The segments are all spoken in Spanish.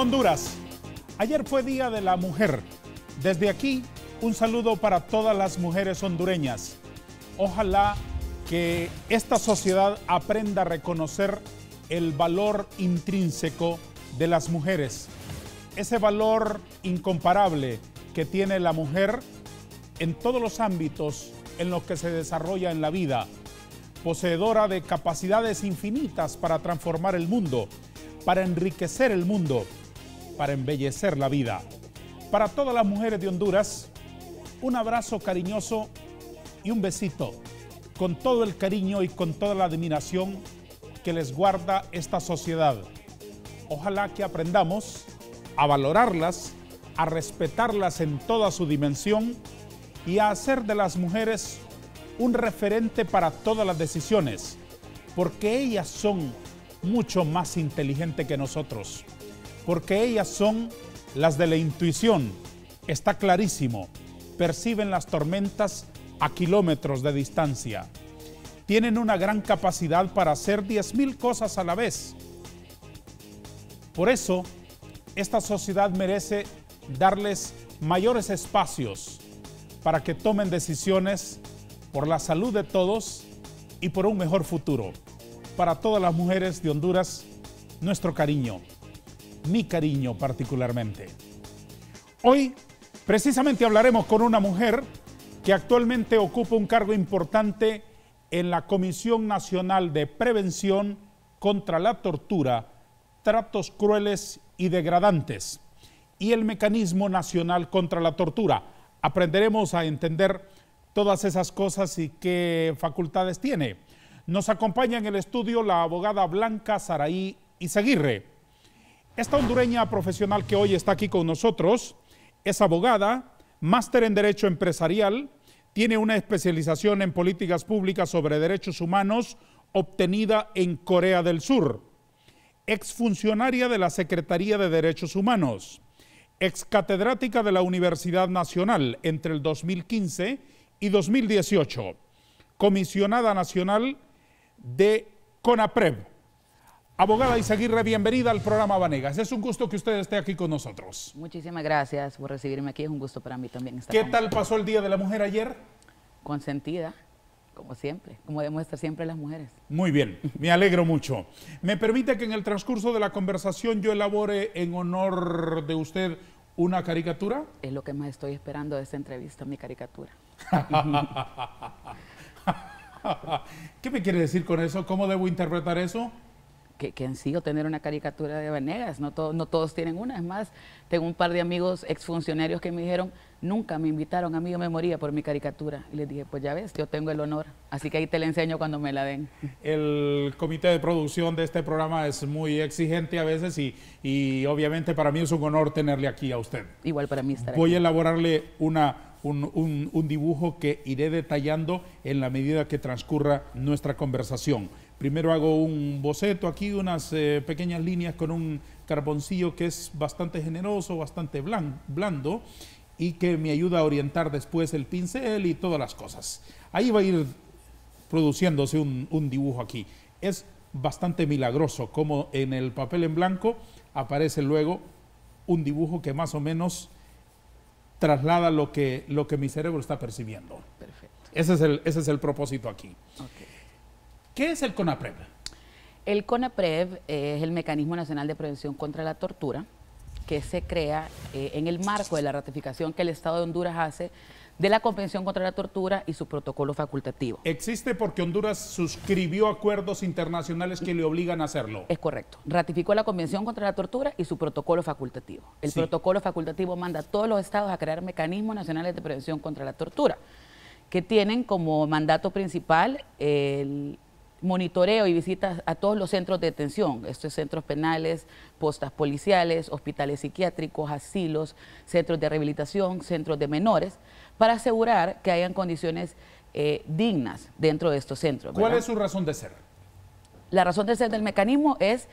Honduras. Ayer fue Día de la Mujer. Desde aquí, un saludo para todas las mujeres hondureñas. Ojalá que esta sociedad aprenda a reconocer el valor intrínseco de las mujeres, ese valor incomparable que tiene la mujer en todos los ámbitos en los que se desarrolla en la vida, poseedora de capacidades infinitas para transformar el mundo, para enriquecer el mundo para embellecer la vida. Para todas las mujeres de Honduras, un abrazo cariñoso y un besito, con todo el cariño y con toda la admiración que les guarda esta sociedad. Ojalá que aprendamos a valorarlas, a respetarlas en toda su dimensión y a hacer de las mujeres un referente para todas las decisiones, porque ellas son mucho más inteligentes que nosotros porque ellas son las de la intuición. Está clarísimo, perciben las tormentas a kilómetros de distancia. Tienen una gran capacidad para hacer 10.000 cosas a la vez. Por eso, esta sociedad merece darles mayores espacios para que tomen decisiones por la salud de todos y por un mejor futuro. Para todas las mujeres de Honduras, nuestro cariño mi cariño particularmente. Hoy precisamente hablaremos con una mujer que actualmente ocupa un cargo importante en la Comisión Nacional de Prevención contra la Tortura, Tratos Crueles y Degradantes y el Mecanismo Nacional contra la Tortura. Aprenderemos a entender todas esas cosas y qué facultades tiene. Nos acompaña en el estudio la abogada Blanca Saraí Izaguirre esta hondureña profesional que hoy está aquí con nosotros es abogada, máster en Derecho Empresarial, tiene una especialización en políticas públicas sobre derechos humanos obtenida en Corea del Sur, exfuncionaria de la Secretaría de Derechos Humanos, excatedrática de la Universidad Nacional entre el 2015 y 2018, comisionada nacional de CONAPREV Abogada Isaguirre, bienvenida al programa Vanegas. Es un gusto que usted esté aquí con nosotros. Muchísimas gracias por recibirme aquí. Es un gusto para mí también estar ¿Qué tal pasó el Día de la Mujer ayer? Consentida, como siempre, como demuestran siempre las mujeres. Muy bien, me alegro mucho. Me permite que en el transcurso de la conversación yo elabore en honor de usted una caricatura. Es lo que más estoy esperando de esta entrevista, mi caricatura. ¿Qué me quiere decir con eso? ¿Cómo debo interpretar eso? que, que, tener una caricatura de Venegas, no, todos tienen una, es más, tengo un par de amigos exfuncionarios que me dijeron, nunca me invitaron, a mí yo me moría por mi caricatura, y les dije, pues ya ves, yo tengo el honor, así que ahí te la enseño cuando me la den. El comité de producción de este programa es muy exigente a veces y, obviamente para mí es un honor tenerle aquí a usted. Igual para mí estar Voy a elaborarle una un, dibujo que iré detallando en la medida que transcurra nuestra conversación. Primero hago un boceto aquí, unas eh, pequeñas líneas con un carboncillo que es bastante generoso, bastante blando y que me ayuda a orientar después el pincel y todas las cosas. Ahí va a ir produciéndose un, dibujo aquí. Es bastante milagroso como en el papel en blanco aparece luego un dibujo que más o menos traslada lo que, lo que mi cerebro está percibiendo. Perfecto. Ese es el, ese es el propósito aquí. ¿Qué es el CONAPREV? El CONAPREV es el Mecanismo Nacional de Prevención contra la Tortura que se crea eh, en el marco de la ratificación que el Estado de Honduras hace de la Convención contra la Tortura y su protocolo facultativo. Existe porque Honduras suscribió acuerdos internacionales que le obligan a hacerlo. Es correcto. Ratificó la Convención contra la Tortura y su protocolo facultativo. El protocolo facultativo manda a todos los estados a crear mecanismos nacionales de prevención contra la tortura, que tienen como mandato principal el monitoreo y visitas a todos los centros de detención, estos centros penales, postas policiales, hospitales psiquiátricos, asilos, centros de rehabilitación, centros de menores, para asegurar que hayan condiciones eh, dignas dentro de estos centros. ¿Cuál es su razón de ser? La razón de ser del mecanismo es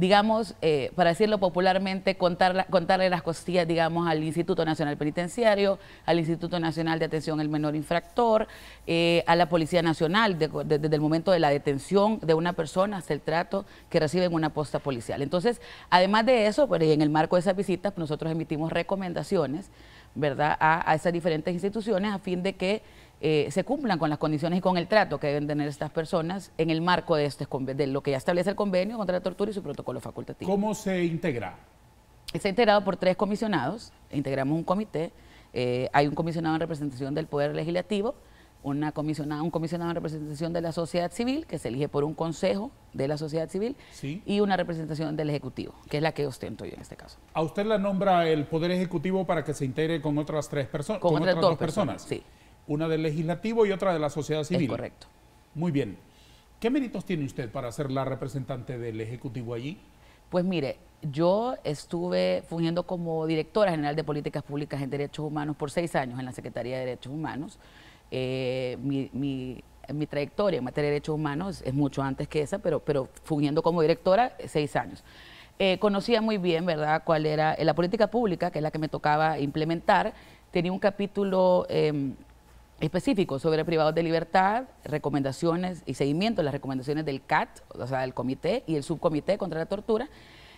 digamos, eh, para decirlo popularmente, contar contarle las costillas, digamos, al Instituto Nacional Penitenciario, al Instituto Nacional de Atención al Menor Infractor, eh, a la Policía Nacional, desde el momento de la detención de una persona hasta el trato que reciben una posta policial. Entonces, además de eso, pues, en el marco de esas visitas, nosotros emitimos recomendaciones, ¿verdad?, a esas diferentes instituciones a fin de que eh, se cumplan con las condiciones y con el trato que deben tener estas personas en el marco de, este, de lo que ya establece el convenio contra la tortura y su protocolo facultativo. ¿Cómo se integra? Está integrado por tres comisionados, integramos un comité, eh, hay un comisionado en representación del Poder Legislativo, una comisionada, un comisionado en representación de la sociedad civil, que se elige por un consejo de la sociedad civil, y una representación del Ejecutivo, que es la que ostento yo en este caso. ¿A usted la nombra el Poder Ejecutivo para que se integre con otras tres personas? Con, otras, dos, personas. Sí una del legislativo y otra de la sociedad civil. Es correcto. Muy bien. ¿Qué méritos tiene usted para ser la representante del Ejecutivo allí? Pues mire, yo estuve fungiendo como directora general de políticas públicas en derechos humanos por seis años en la Secretaría de Derechos Humanos. Eh, mi, trayectoria en materia de derechos humanos es mucho antes que esa, pero, pero fungiendo como directora seis años. Eh, conocía muy bien, ¿verdad?, cuál era eh, la política pública, que es la que me tocaba implementar. Tenía un capítulo... Em, específico sobre privados de libertad, recomendaciones y seguimiento de las recomendaciones del CAT, o sea, del comité y el subcomité contra la tortura,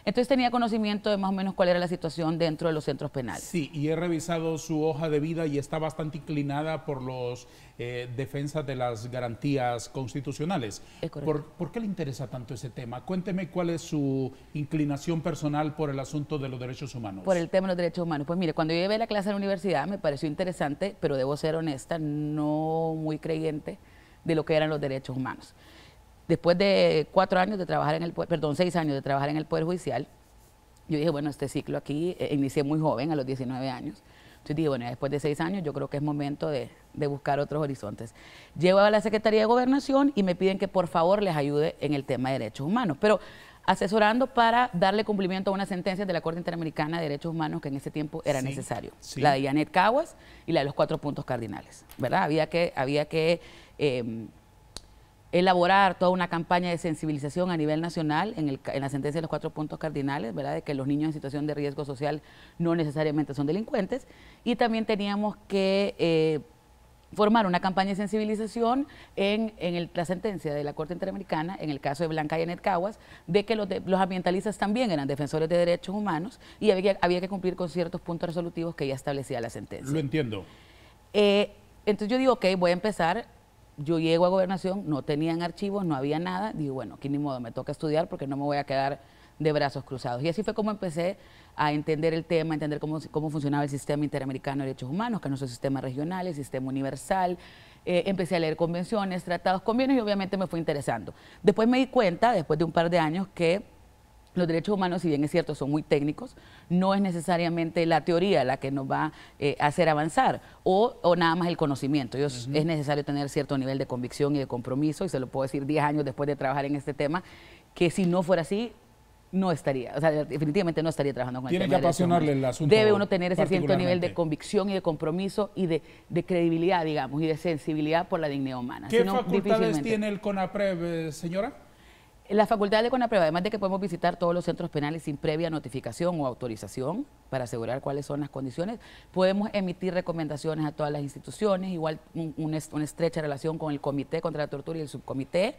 entonces tenía conocimiento de más o menos cuál era la situación dentro de los centros penales. Sí, y he revisado su hoja de vida y está bastante inclinada por los eh, defensas de las garantías constitucionales. ¿Por, ¿Por qué le interesa tanto ese tema? Cuénteme cuál es su inclinación personal por el asunto de los derechos humanos. Por el tema de los derechos humanos. Pues mire, cuando yo llevé la clase a la universidad me pareció interesante, pero debo ser honesta, no muy creyente de lo que eran los derechos humanos. Después de cuatro años de trabajar en el, perdón, seis años de trabajar en el Poder Judicial, yo dije, bueno, este ciclo aquí, eh, inicié muy joven, a los 19 años. Entonces dije, bueno, después de seis años yo creo que es momento de, buscar otros horizontes. Llego a la Secretaría de Gobernación y me piden que por favor les ayude en el tema de derechos humanos. Pero asesorando para darle cumplimiento a una sentencia de la Corte Interamericana de Derechos Humanos que en ese tiempo era necesario. La de Janet Caguas y la de los cuatro puntos cardinales, ¿verdad? Había que, había que em, elaborar toda una campaña de sensibilización a nivel nacional en, el, en, la sentencia de los cuatro puntos cardinales, ¿verdad? De que los niños en situación de riesgo social no necesariamente son delincuentes. Y también teníamos que eh, formar una campaña de sensibilización en, la sentencia de la Corte Interamericana, en el caso de Blanca y Caguas, de que los, los ambientalistas también eran defensores de derechos humanos y había, había, que cumplir con ciertos puntos resolutivos que ya establecía la sentencia. Lo entiendo. Eh, entonces yo digo, ok, voy a empezar yo llego a gobernación, no tenían archivos, no había nada, digo, bueno, aquí ni modo, me toca estudiar porque no me voy a quedar de brazos cruzados. Y así fue como empecé a entender el tema, a entender cómo, funcionaba el sistema interamericano de derechos humanos, que no es un sistema regional, el sistema universal. Eh, empecé a leer convenciones, tratados, convenios y obviamente me fue interesando. Después me di cuenta, después de un par de años, que los derechos humanos, si bien es cierto, son muy técnicos, no es necesariamente la teoría la que nos va eh, a hacer avanzar o, nada más el conocimiento. Es necesario tener cierto nivel de convicción y de compromiso, y se lo puedo decir 10 años después de trabajar en este tema, que si no fuera así, no estaría, o sea, definitivamente no estaría trabajando con el tema que apasionarle el asunto. Debe uno tener ese cierto nivel de convicción y de compromiso y de, credibilidad, digamos, y de sensibilidad por la dignidad humana. ¿Qué facultades tiene el CONAPREV, eh, señora? La facultad de CONAPREVA, además de que podemos visitar todos los centros penales sin previa notificación o autorización para asegurar cuáles son las condiciones, podemos emitir recomendaciones a todas las instituciones, igual una estrecha relación con el Comité contra la Tortura y el Subcomité.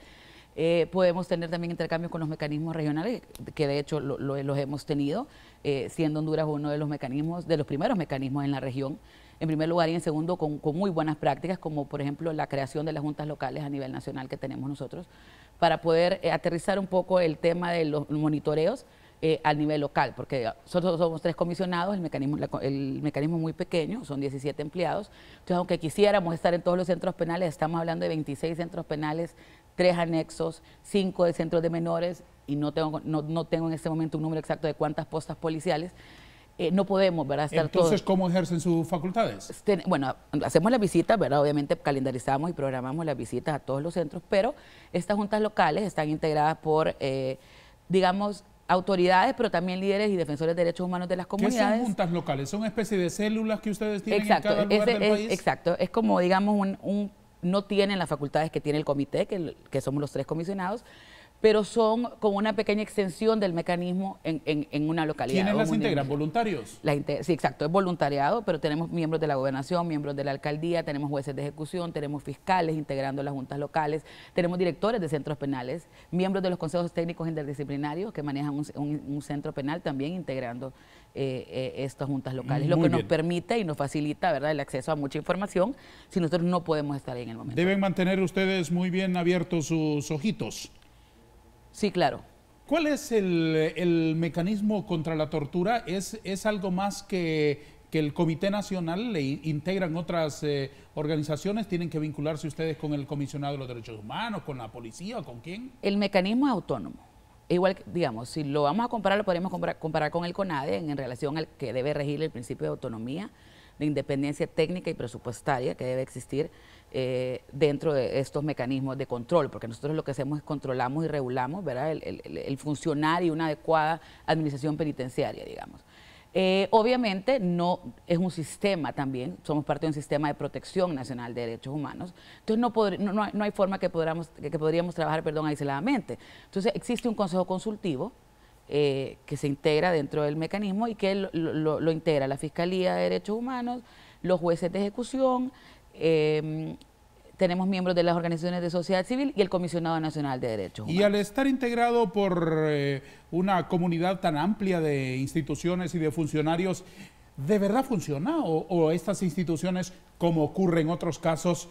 Eh, podemos tener también intercambios con los mecanismos regionales, que de hecho los hemos tenido, eh, siendo Honduras uno de los mecanismos, de los primeros mecanismos en la región en primer lugar y en segundo con, muy buenas prácticas, como por ejemplo la creación de las juntas locales a nivel nacional que tenemos nosotros, para poder eh, aterrizar un poco el tema de los monitoreos eh, a nivel local, porque nosotros somos tres comisionados, el mecanismo, el mecanismo es muy pequeño, son 17 empleados, entonces aunque quisiéramos estar en todos los centros penales, estamos hablando de 26 centros penales, tres anexos, cinco de centros de menores, y no tengo, no tengo en este momento un número exacto de cuántas postas policiales, eh, no podemos, ¿verdad? Estar Entonces, ¿cómo ejercen sus facultades? Bueno, hacemos las visitas, ¿verdad? Obviamente calendarizamos y programamos las visitas a todos los centros, pero estas juntas locales están integradas por, eh, digamos, autoridades, pero también líderes y defensores de derechos humanos de las comunidades. ¿Qué son juntas locales? ¿Son especie de células que ustedes tienen exacto, en cada lugar es, país? Exacto, es como, digamos, un, un, no tienen las facultades que tiene el comité, que, que somos los tres comisionados, pero son como una pequeña extensión del mecanismo en, en, una localidad. ¿Quiénes las integran? ¿Voluntarios? La sí, exacto, es voluntariado, pero tenemos miembros de la gobernación, miembros de la alcaldía, tenemos jueces de ejecución, tenemos fiscales integrando las juntas locales, tenemos directores de centros penales, miembros de los consejos técnicos interdisciplinarios que manejan un, centro penal también integrando eh, eh, estas juntas locales, lo que nos permite y nos facilita ¿verdad? el acceso a mucha información si nosotros no podemos estar ahí en el momento. Deben mantener ustedes muy bien abiertos sus ojitos. Sí, claro. ¿Cuál es el, mecanismo contra la tortura? ¿Es, es algo más que, que el Comité Nacional le integran otras eh, organizaciones? ¿Tienen que vincularse ustedes con el Comisionado de los Derechos Humanos, con la policía, o con quién? El mecanismo es autónomo. Igual, digamos, si lo vamos a comparar, lo podemos comparar, con el CONADE en relación al que debe regir el principio de autonomía, de independencia técnica y presupuestaria que debe existir eh, dentro de estos mecanismos de control, porque nosotros lo que hacemos es controlamos y regulamos ¿verdad? El, funcionario funcionar y una adecuada administración penitenciaria, digamos. Eh, obviamente no es un sistema también, somos parte de un sistema de protección nacional de derechos humanos, entonces no, hay, forma que, que podríamos trabajar perdón, aisladamente. Entonces existe un consejo consultivo eh, que se integra dentro del mecanismo y que lo integra la Fiscalía de Derechos Humanos, los jueces de ejecución, Em, tenemos miembros de las organizaciones de sociedad civil y el Comisionado Nacional de Derechos Y al estar integrado por eh, una comunidad tan amplia de instituciones y de funcionarios, ¿de verdad funciona? ¿O, o estas instituciones, como ocurre en otros casos,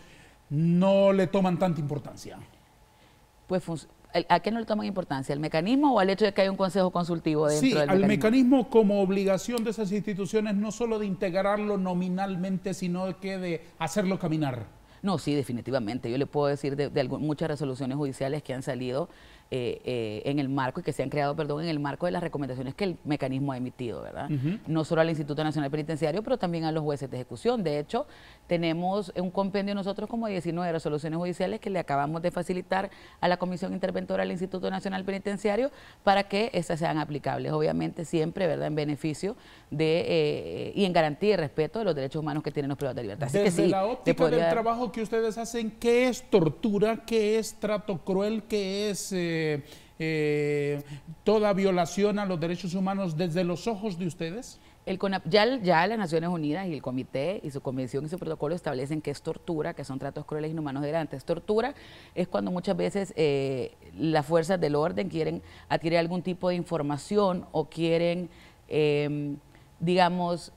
no le toman tanta importancia? Pues ¿a qué no le toman importancia? el mecanismo o al hecho de que hay un consejo consultivo dentro sí, del mecanismo? al mecanismo como obligación de esas instituciones no solo de integrarlo nominalmente, sino que de hacerlo caminar. No, sí, definitivamente. Yo le puedo decir de, muchas resoluciones judiciales que han salido eh, eh, en el marco y que se han creado, perdón, en el marco de las recomendaciones que el mecanismo ha emitido, ¿verdad? No solo al Instituto Nacional Penitenciario, pero también a los jueces de ejecución. De hecho, tenemos un compendio nosotros como 19 resoluciones judiciales que le acabamos de facilitar a la Comisión Interventora del Instituto Nacional Penitenciario para que estas sean aplicables, obviamente siempre, ¿verdad?, en beneficio de eh, y en garantía y respeto de los derechos humanos que tienen los privados de libertad. Así Desde la óptica del trabajo que ustedes hacen, ¿qué es tortura? ¿Qué es trato cruel? ¿Qué es... Eh, toda violación a los derechos humanos desde los ojos de ustedes? El ya, las Naciones Unidas y el comité y su convención y su protocolo establecen que es tortura, que son tratos crueles, e inhumanos, antes Tortura es cuando muchas veces eh, las fuerzas del orden quieren adquirir algún tipo de información o quieren, em, digamos,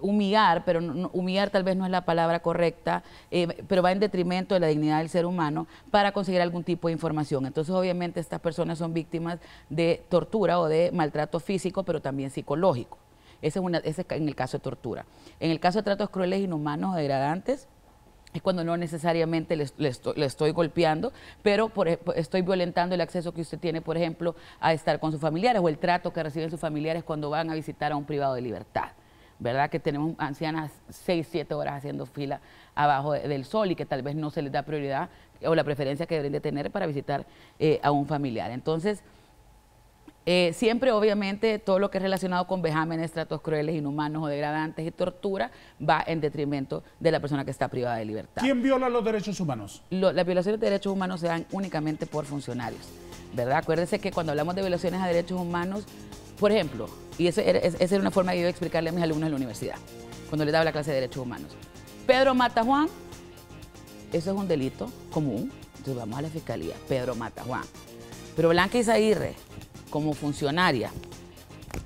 humillar, pero no, humillar tal vez no es la palabra correcta, eh, pero va en detrimento de la dignidad del ser humano para conseguir algún tipo de información. Entonces, obviamente, estas personas son víctimas de tortura o de maltrato físico, pero también psicológico. Ese es, ese en el caso de tortura. En el caso de tratos crueles, inhumanos o degradantes, es cuando no necesariamente le, estoy, golpeando, pero estoy violentando el acceso que usted tiene, por ejemplo, a estar con sus familiares o el trato que reciben sus familiares cuando van a visitar a un privado de libertad. ¿verdad? Que tenemos ancianas 6, 7 horas haciendo fila abajo del sol y que tal vez no se les da prioridad o la preferencia que deberían de tener para visitar eh, a un familiar. Entonces, eh, siempre, obviamente, todo lo que es relacionado con vejámenes, tratos crueles, inhumanos o degradantes y tortura va en detrimento de la persona que está privada de libertad. ¿Quién viola los derechos humanos? las violaciones de derechos humanos se dan únicamente por funcionarios, ¿verdad? Acuérdense que cuando hablamos de violaciones a derechos humanos, por ejemplo, y esa era, una forma que yo explicarle a mis alumnos en la universidad, cuando les daba la clase de derechos humanos. Pedro mata a Juan, eso es un delito común, entonces vamos a la fiscalía, Pedro mata a Juan. Pero Blanca Isairre, como funcionaria,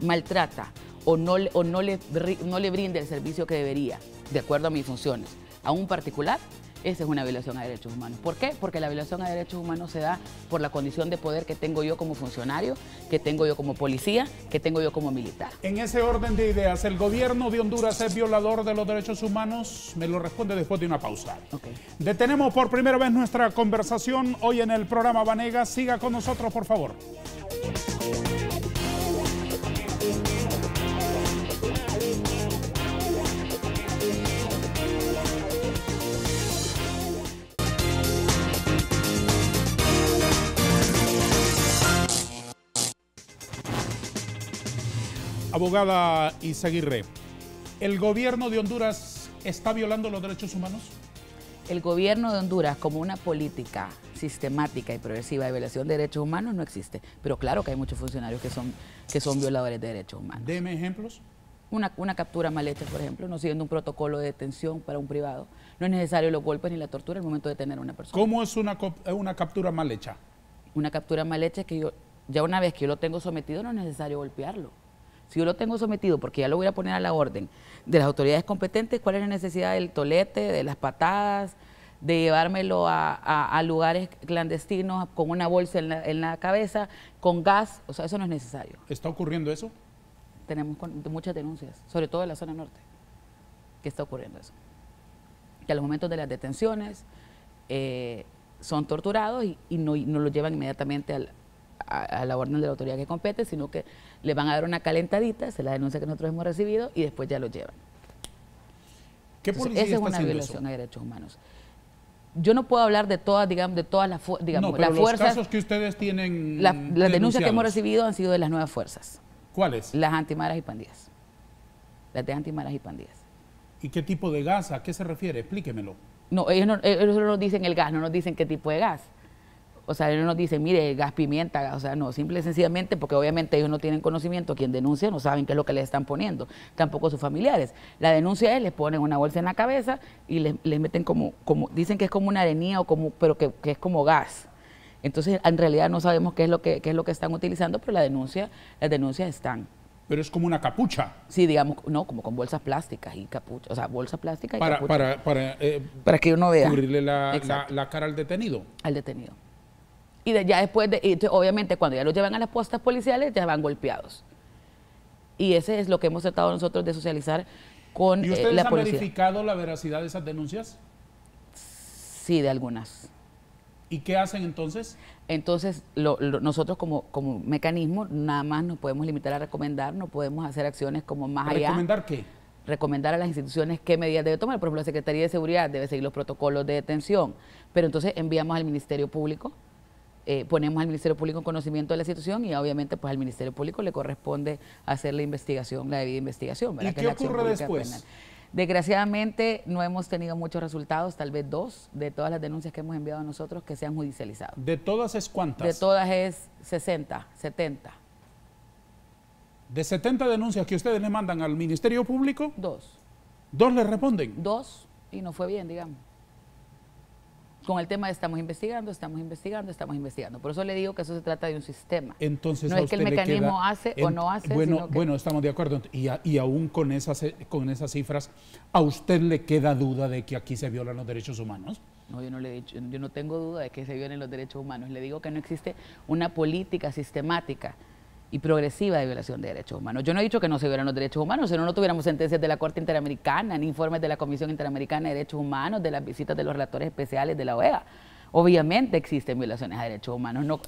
maltrata o no, le, no le brinde el servicio que debería, de acuerdo a mis funciones, a un particular, esa es una violación a derechos humanos. ¿Por qué? Porque la violación a derechos humanos se da por la condición de poder que tengo yo como funcionario, que tengo yo como policía, que tengo yo como militar. En ese orden de ideas, ¿el gobierno de Honduras es violador de los derechos humanos? Me lo responde después de una pausa. Detenemos por primera vez nuestra conversación hoy en el programa Vanega. Siga con nosotros, por favor. Abogada Isaguirre, ¿el gobierno de Honduras está violando los derechos humanos? El gobierno de Honduras, como una política sistemática y progresiva de violación de derechos humanos, no existe. Pero claro que hay muchos funcionarios que son, que son violadores de derechos humanos. Deme ejemplos. Una, captura mal hecha, por ejemplo, no siguiendo un protocolo de detención para un privado. No es necesario los golpes ni la tortura en el momento de detener a una persona. ¿Cómo es una, eh, una captura mal hecha? Una captura mal hecha es que yo, ya una vez que yo lo tengo sometido, no es necesario golpearlo. Si yo lo tengo sometido, porque ya lo voy a poner a la orden de las autoridades competentes, ¿cuál es la necesidad del tolete, de las patadas, de llevármelo a, lugares clandestinos con una bolsa en la, cabeza, con gas? O sea, eso no es necesario. ¿Está ocurriendo eso? Tenemos muchas denuncias, sobre todo en la zona norte, que está ocurriendo eso. Que a los momentos de las detenciones eh, son torturados y, no, lo los llevan inmediatamente a la orden de la autoridad que compete, sino que le van a dar una calentadita, se la denuncia que nosotros hemos recibido y después ya lo llevan. ¿Qué esa es una violación a derechos humanos. Yo no puedo hablar de todas, digamos, de todas las digamos, no, los casos que ustedes tienen. las denuncias que hemos recibido han sido de las nuevas fuerzas. ¿Cuáles? Las antimaras y pandillas. Las de antimaras y pandillas. ¿Y qué tipo de gas? ¿A qué se refiere? Explíquemelo. No, ellos no, ellos no nos dicen el gas, no nos dicen qué tipo de gas. O sea, ellos nos dicen, mire, gas pimienta, o sea, no, simple y sencillamente, porque obviamente ellos no tienen conocimiento, quien denuncia no saben qué es lo que les están poniendo, tampoco sus familiares. La denuncia es, les ponen una bolsa en la cabeza y les, meten como, como, dicen que es como una arenía, o como, pero que, es como gas. Entonces, en realidad no sabemos qué es lo que, qué es lo que están utilizando, pero la denuncia, las denuncias están. Pero es como una capucha. Sí, digamos, no, como con bolsas plásticas y capucha, o sea, bolsa plástica y para, capucha. Para, para, eh, para que uno vea. Cubrirle la cara al detenido. Al detenido. Y ya después de, obviamente, cuando ya los llevan a las puestas policiales, ya van golpeados. Y ese es lo que hemos tratado nosotros de socializar con ¿Y eh, ustedes han verificado la veracidad de esas denuncias? Sí, de algunas. ¿Y qué hacen entonces? Entonces, nosotros como, como mecanismo nada más nos podemos limitar a recomendar, no podemos hacer acciones como más allá. ¿Recomendar qué? recomendar a las instituciones qué medidas debe tomar. Por ejemplo, la Secretaría de Seguridad debe seguir los protocolos de detención, pero entonces enviamos al Ministerio Público, eh, ponemos al Ministerio Público en conocimiento de la situación y obviamente pues al Ministerio Público le corresponde hacer la investigación, la debida investigación. ¿Y qué ocurre después? Desgraciadamente no hemos tenido muchos resultados, tal vez dos de todas las denuncias que hemos enviado a nosotros que se han judicializado. ¿De todas es cuántas? De todas es 60, 70. De 70 denuncias que ustedes le mandan al Ministerio Público, dos. ¿Dos le responden? Dos, y no fue bien, digamos con el tema de estamos investigando, estamos investigando, estamos investigando. Por eso le digo que eso se trata de un sistema. Entonces, no es que el mecanismo hace o no hace. Bueno, sino que... bueno, estamos de acuerdo. Y, y aún con esas, eh, con esas cifras, ¿a usted le queda duda de que aquí se violan los derechos humanos? No, yo no le he dicho, yo no tengo duda de que se violen los derechos humanos. Le digo que no existe una política sistemática y progresiva de violación de derechos humanos. Yo no he dicho que no se violan los derechos humanos, sino no, tuviéramos sentencias de la Corte Interamericana, ni informes de la Comisión Interamericana de Derechos Humanos, de las visitas de los relatores especiales de la OEA. Obviamente existen violaciones a derechos humanos. No,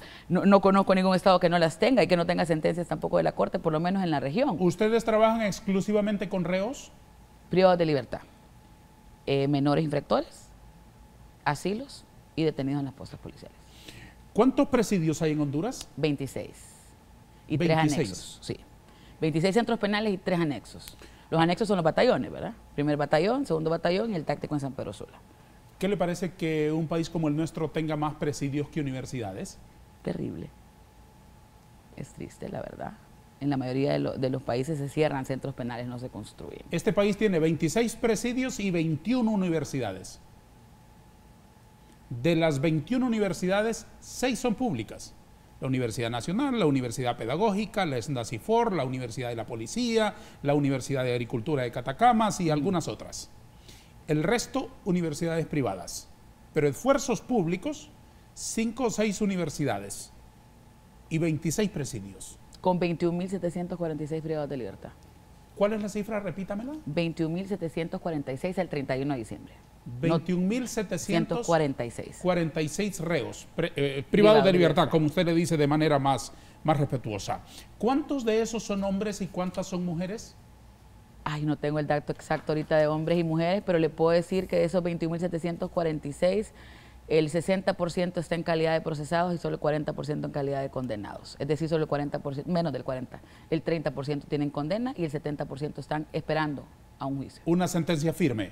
no, conozco ningún Estado que no las tenga y que no tenga sentencias tampoco de la Corte, por lo menos en la región. ¿Ustedes trabajan exclusivamente con reos? Privados de libertad, eh, menores infractores, asilos y detenidos en las postas policiales. ¿Cuántos presidios hay en Honduras? 26 y 26. anexos. Sí. 26 centros penales y tres anexos. Los anexos son los batallones, ¿verdad? Primer batallón, segundo batallón y el táctico en San Pedro Sula. ¿Qué le parece que un país como el nuestro tenga más presidios que universidades? Terrible. Es triste, la verdad. En la mayoría de, de, los países se cierran centros penales, no se construyen. Este país tiene 26 presidios y 21 universidades. De las 21 universidades, 6 son públicas la Universidad Nacional, la Universidad Pedagógica, la SNACIFOR, la Universidad de la Policía, la Universidad de Agricultura de Catacamas y algunas otras. El resto, universidades privadas. Pero esfuerzos públicos, cinco o seis universidades y 26 presidios. Con 21.746 privados de libertad. ¿Cuál es la cifra? Repítamela. 21.746 el 31 de diciembre. 21.746 reos eh, privados de libertad, como usted le dice de manera más, más respetuosa. ¿Cuántos de esos son hombres y cuántas son mujeres? Ay, no tengo el dato exacto ahorita de hombres y mujeres, pero le puedo decir que de esos 21.746, el 60% está en calidad de procesados y solo el 40% en calidad de condenados. Es decir, solo el 40%, menos del 40%. El 30% tienen condena y el 70% están esperando a un juicio. Una sentencia firme.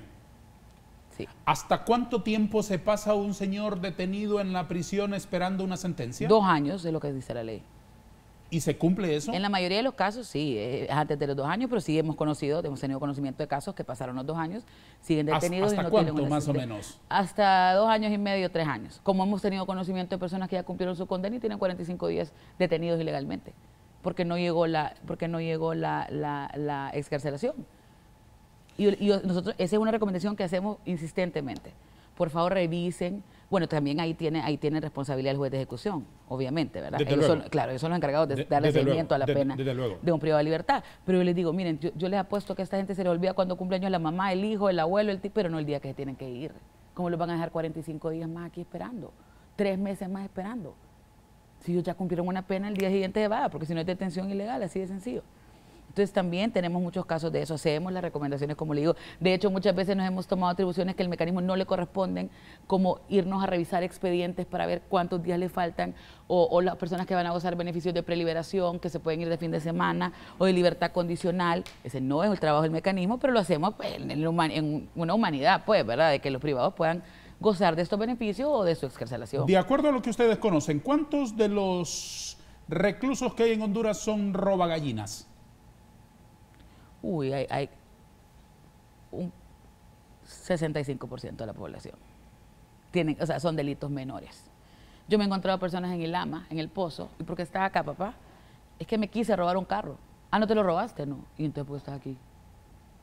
¿Hasta cuánto tiempo se pasa un señor detenido en la prisión esperando una sentencia? Dos años es lo que dice la ley. ¿Y se cumple eso? En la mayoría de los casos sí, eh, antes de los dos años, pero sí hemos conocido, hemos tenido conocimiento de casos que pasaron los dos años, siguen detenidos. ¿Hasta, y no cuánto más o menos? Hasta dos años y medio, tres años. Como hemos tenido conocimiento de personas que ya cumplieron su condena y tienen 45 días detenidos ilegalmente, porque no llegó la, porque no llegó la excarcelación. Y, nosotros, esa es una recomendación que hacemos insistentemente. Por favor, revisen. Bueno, también ahí tiene, ahí tiene responsabilidad el juez de ejecución, obviamente, ¿verdad? ellos son, claro, ellos son los encargados de, darle seguimiento a la pena de un privado de libertad. Pero yo les digo, miren, yo, les apuesto que a esta gente se le olvida cuando cumple años la mamá, el hijo, el abuelo, el pero no el día que se tienen que ir. ¿Cómo los van a dejar 45 días más aquí esperando? Tres meses más esperando. Si ellos ya cumplieron una pena, el día siguiente se va, porque si no es detención ilegal, así de sencillo. Entonces también tenemos muchos casos de eso, hacemos las recomendaciones, como le digo. De hecho, muchas veces nos hemos tomado atribuciones que el mecanismo no le corresponden, como irnos a revisar expedientes para ver cuántos días le faltan, o, las personas que van a gozar beneficios de preliberación, que se pueden ir de fin de semana, o de libertad condicional. Ese no es el trabajo del mecanismo, pero lo hacemos pues, en, una humanidad, pues, ¿verdad? De que los privados puedan gozar de estos beneficios o de su excarcelación. De acuerdo a lo que ustedes conocen, ¿cuántos de los reclusos que hay en Honduras son robagallinas? uy, hay, un 65% de la población. Tienen, o sea, son delitos menores. Yo me he encontrado personas en el ama, en el pozo, y porque estaba acá, papá, es que me quise robar un carro. Ah, no te lo robaste, no. Y entonces, pues estás aquí?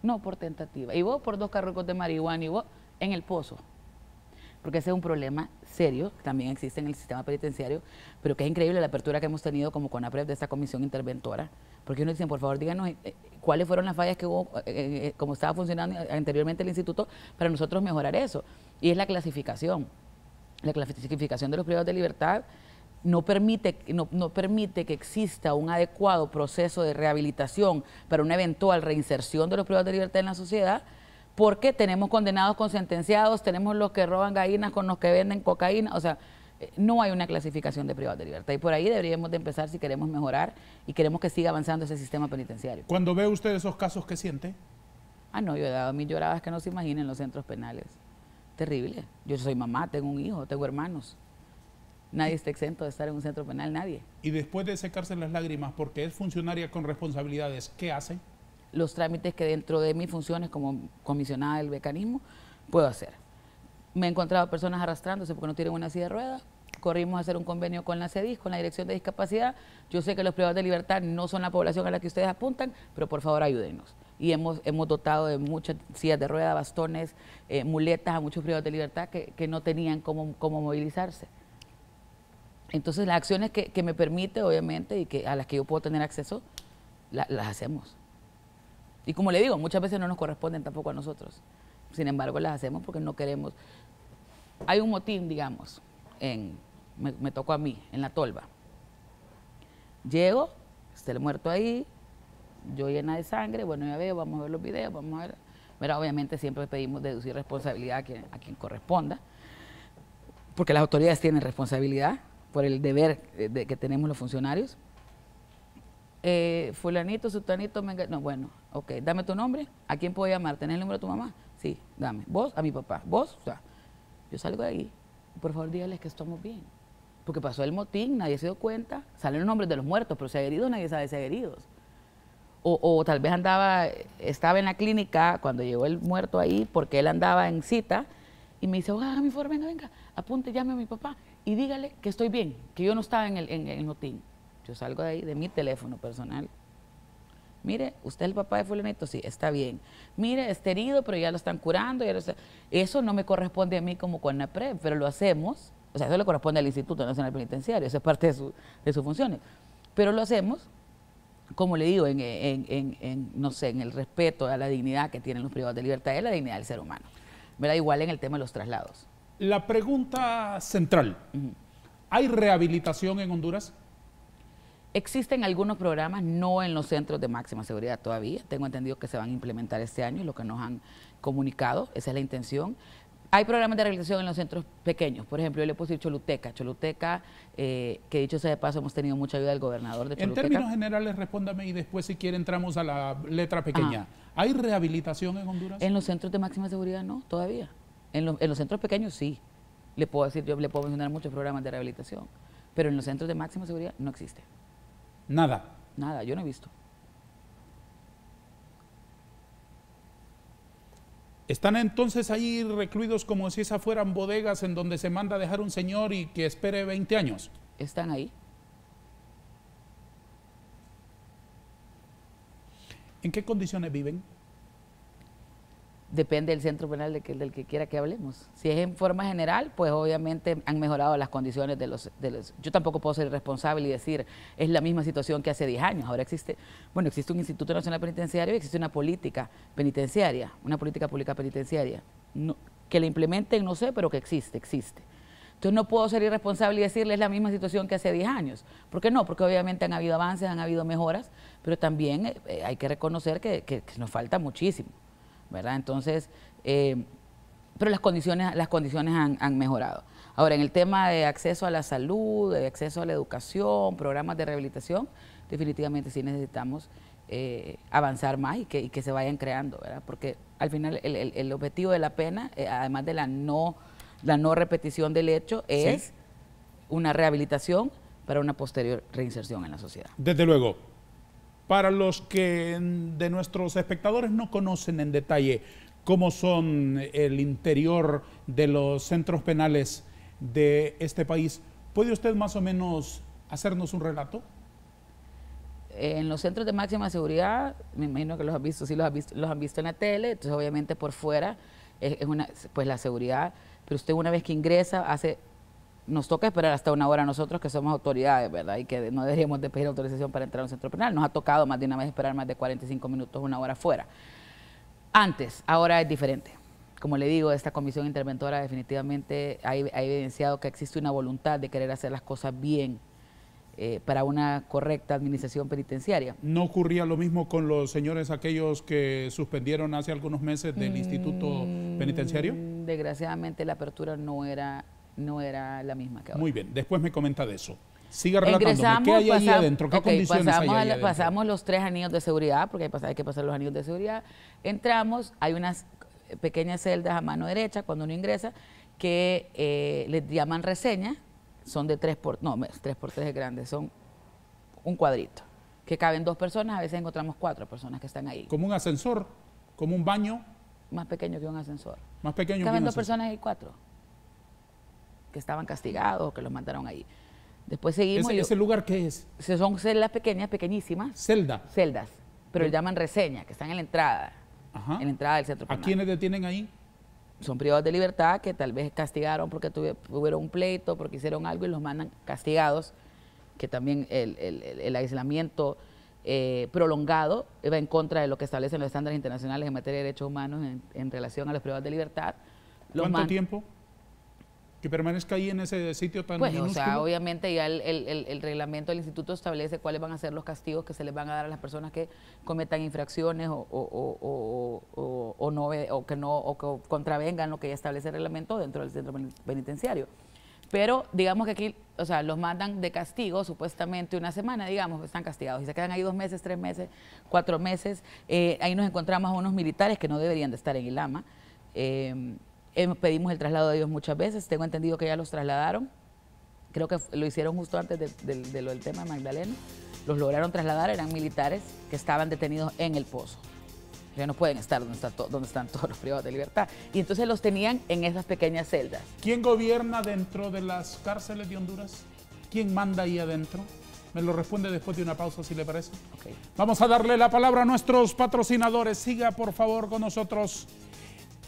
No, por tentativa. Y vos por dos carros de marihuana y vos en el pozo porque ese es un problema serio, también existe en el sistema penitenciario, pero que es increíble la apertura que hemos tenido como CONAPREP de esta comisión interventora, porque uno dice, por favor, díganos eh, eh, cuáles fueron las fallas que hubo, eh, como estaba funcionando anteriormente el instituto, para nosotros mejorar eso. Y es la clasificación. La clasificación de los privados de libertad no permite, no, permite que exista un adecuado proceso de rehabilitación para una eventual reinserción de los privados de libertad en la sociedad qué? tenemos condenados con sentenciados, tenemos los que roban gallinas con los que venden cocaína, o sea, eh, no hay una clasificación de privada de libertad y por ahí deberíamos de empezar si queremos mejorar y queremos que siga avanzando ese sistema penitenciario. Cuando ve usted esos casos, ¿qué siente? Ah, no, yo he dado mil lloradas que no se imaginen los centros penales. Terrible. Yo soy mamá, tengo un hijo, tengo hermanos. Nadie está exento de estar en un centro penal, nadie. Y después de secarse las lágrimas porque es funcionaria con responsabilidades, ¿qué hace? los trámites que dentro de mis funciones como comisionada del mecanismo puedo hacer. Me he encontrado personas arrastrándose porque no tienen una silla de ruedas, corrimos a hacer un convenio con la CEDIS, con la Dirección de Discapacidad. Yo sé que los privados de libertad no son la población a la que ustedes apuntan, pero por favor ayúdenos. Y hemos, dotado de muchas sillas de ruedas, bastones, eh, muletas a muchos privados de libertad que, no tenían cómo, movilizarse. Entonces las acciones que, me permite, obviamente, y que a las que yo puedo tener acceso, las hacemos. Y como le digo, muchas veces no nos corresponden tampoco a nosotros. Sin embargo, las hacemos porque no queremos. Hay un motín, digamos, en, me, tocó a mí, en la tolva. Llego, está el muerto ahí, yo llena de sangre, bueno, ya veo, vamos a ver los videos, vamos a ver. Pero obviamente siempre pedimos deducir responsabilidad a quien, corresponda, porque las autoridades tienen responsabilidad por el deber eh, que tenemos los funcionarios. Eh, fulanito, sutanito, No, bueno, ok, dame tu nombre, ¿a quién puedo llamar? ¿Tenés el número de tu mamá? Sí, dame. ¿Vos? A mi papá. ¿Vos? O sea, yo salgo de ahí, por favor dígales que estamos bien. Porque pasó el motín, nadie se dio cuenta, salen los nombres de los muertos, pero si ha heridos, nadie sabe si hay heridos. O, o, tal vez andaba, estaba en la clínica cuando llegó el muerto ahí, porque él andaba en cita, y me dice, hágame mi forma, venga, venga, apunte, llame a mi papá y dígale que estoy bien, que yo no estaba en el motín. Yo salgo de ahí, de mi teléfono personal. Mire, usted es el papá de fulanito, sí, está bien. Mire, está herido, pero ya lo están curando. Eso no me corresponde a mí como con la e pero lo hacemos. O sea, eso le corresponde al Instituto Nacional Penitenciario, eso es parte de, sus funciones. Pero lo hacemos, como le digo, en, no sé, en el respeto a la dignidad que tienen los privados de libertad es la dignidad del ser humano. me da Igual en el tema de los traslados. La pregunta central, ¿hay rehabilitación en Honduras? Existen algunos programas, no en los centros de máxima seguridad todavía. Tengo entendido que se van a implementar este año, lo que nos han comunicado, esa es la intención. Hay programas de rehabilitación en los centros pequeños. Por ejemplo, yo le decir Choluteca. Choluteca, eh, que dicho sea de paso, hemos tenido mucha ayuda del gobernador de Choluteca. En términos generales, respóndame y después, si quiere, entramos a la letra pequeña. Ah. ¿Hay rehabilitación en Honduras? En los centros de máxima seguridad no, todavía. En, en los centros pequeños sí. Le puedo decir, yo le puedo mencionar muchos programas de rehabilitación, pero en los centros de máxima seguridad no existe. Nada. Nada, yo no he visto. ¿Están entonces ahí recluidos como si esas fueran bodegas en donde se manda a dejar un señor y que espere 20 años? Están ahí. ¿En qué condiciones viven? depende del centro penal de del que quiera que hablemos. Si es en forma general, pues obviamente han mejorado las condiciones de los, de los... Yo tampoco puedo ser responsable y decir, es la misma situación que hace 10 años. Ahora existe, bueno, existe un Instituto Nacional Penitenciario y existe una política penitenciaria, una política pública penitenciaria. que la implementen, no sé, pero que existe, existe. Entonces no puedo ser irresponsable y decirle es la misma situación que hace 10 años. ¿Por qué no? Porque obviamente han habido avances, han habido mejoras, pero también eh, eh, hay que reconocer que nos falta muchísimo. ¿verdad? Entonces, eh, pero las condiciones, las condiciones han, mejorado. Ahora, en el tema de acceso a la salud, de acceso a la educación, programas de rehabilitación, definitivamente sí necesitamos eh, avanzar más y que, se vayan creando, ¿verdad? Porque al final el, objetivo de la pena, eh, además de la no, la no repetición del hecho, es una rehabilitación para una posterior reinserción en la sociedad. Desde luego para los que mm, de nuestros espectadores no conocen en detalle cómo son el interior de los centros penales de este país, ¿puede usted más o menos hacernos un relato? en los centros de máxima seguridad, me imagino que los han visto, sí los, visto, los han visto en la tele, entonces obviamente por fuera es, una, pues la seguridad, pero usted una vez que ingresa hace nos toca esperar hasta una hora nosotros que somos autoridades, ¿verdad? Y que no deberíamos de pedir autorización para entrar a un centro penal. Nos ha tocado más de una vez esperar más de 45 minutos, una hora fuera. Antes, ahora es diferente. Como le digo, esta comisión interventora definitivamente ha, evidenciado que existe una voluntad de querer hacer las cosas bien eh, para una correcta administración penitenciaria. ¿No ocurría lo mismo con los señores aquellos que suspendieron hace algunos meses del mm, Instituto Penitenciario? Desgraciadamente la apertura no era no era la misma que ahora. Muy bien, después me comenta de eso. Siga relatándome, ¿qué hay ahí adentro? ¿Qué condiciones pasamos, hay ahí adentro? Pasamos los tres anillos de seguridad, porque hay, que pasar los anillos de seguridad. Entramos, hay unas pequeñas celdas a mano derecha cuando uno ingresa que eh, les llaman reseña, son de tres por, no, tres por tres es grande, son un cuadrito, que caben dos personas, a veces encontramos cuatro personas que están ahí. Como un ascensor, como un baño. Más pequeño que un ascensor. Más pequeño caben dos personas y cuatro que estaban castigados, que los mandaron ahí. Después seguimos. ¿Ese, ese lugar qué es? Son celdas pequeñas, pequeñísimas. ¿Celda? Celdas, pero le llaman reseña, que están en la entrada, Ajá. en la entrada del centro. ¿A quiénes detienen ahí? Son privados de libertad que tal vez castigaron porque tuvieron un pleito, porque hicieron algo y los mandan castigados, que también el, el, aislamiento eh, prolongado va en contra de lo que establecen los estándares internacionales en materia de derechos humanos en, relación a los privados de libertad. ¿Cuánto tiempo? que permanezca ahí en ese sitio tan Pues, o sea, obviamente ya el, reglamento del instituto establece cuáles van a ser los castigos que se les van a dar a las personas que cometan infracciones o, no, o que no o que contravengan lo que ya establece el reglamento dentro del centro penitenciario. Pero digamos que aquí, o sea, los mandan de castigo supuestamente una semana, digamos, están castigados y se quedan ahí dos meses, tres meses, cuatro meses. Eh, ahí nos encontramos a unos militares que no deberían de estar en Ilama. Eh, Em, pedimos el traslado de ellos muchas veces, tengo entendido que ya los trasladaron, creo que lo hicieron justo antes de, lo del tema de Magdalena, los lograron trasladar, eran militares que estaban detenidos en el pozo. Ya no pueden estar donde, donde están todos los privados de libertad. Y entonces los tenían en esas pequeñas celdas. ¿Quién gobierna dentro de las cárceles de Honduras? ¿Quién manda ahí adentro? Me lo responde después de una pausa, si le parece. Vamos a darle la palabra a nuestros patrocinadores. Siga, por favor, con nosotros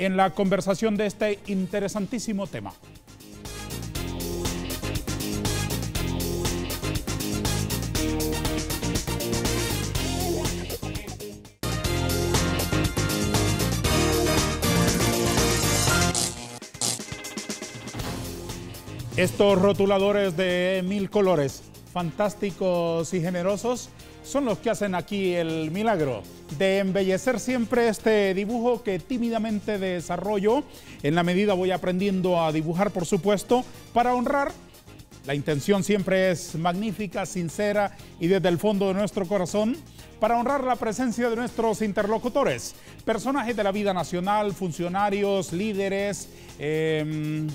en la conversación de este interesantísimo tema. Estos rotuladores de mil colores, fantásticos y generosos, son los que hacen aquí el milagro de embellecer siempre este dibujo que tímidamente desarrollo. En la medida voy aprendiendo a dibujar, por supuesto, para honrar. La intención siempre es magnífica, sincera y desde el fondo de nuestro corazón para honrar la presencia de nuestros interlocutores, personajes de la vida nacional, funcionarios, líderes, em,